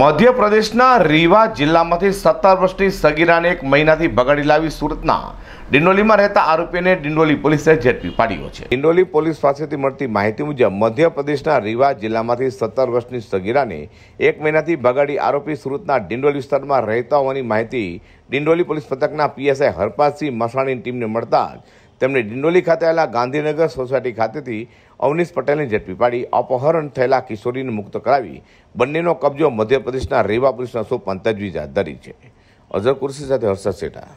મધ્યપ્રદેશના રીવા જિલ્લામાંથી સત્તર વર્ષની સગીરાને એક મહિનાથી બગાડી લાવી સુરતના ડિંડોલીમાં રહેતા આરોપીને ડિંડોલી પોલીસે ઝડપી પાડ્યો છે ડિંડોલી પોલીસ પાસેથી મળતી માહિતી મુજબ મધ્યપ્રદેશના રીવા જિલ્લામાંથી સત્તર વર્ષની સગીરાને એક મહિનાથી બગાડી આરોપી સુરતના ડિંડોલી વિસ્તારમાં રહેતા હોવાની માહિતી ડિંડોલી પોલીસ પથકના પીએસઆઈ હરપાલસિંહ મસાણીની ટીમને મળતા તેમણે ડિંડોલી ખાતે આવેલા ગાંધીનગર સોસાયટી ખાતેથી અવનીશ પટેલને ઝડપી પાડી અપહરણ થયેલા કિશોરીને મુક્ત કરાવી બંનેનો કબજો મધ્યપ્રદેશના રેવા પોલીસના સોંપવાની તજવીજ હાથ ધરી છે અઝર કુરશી સાથે હર્ષદ શેઠા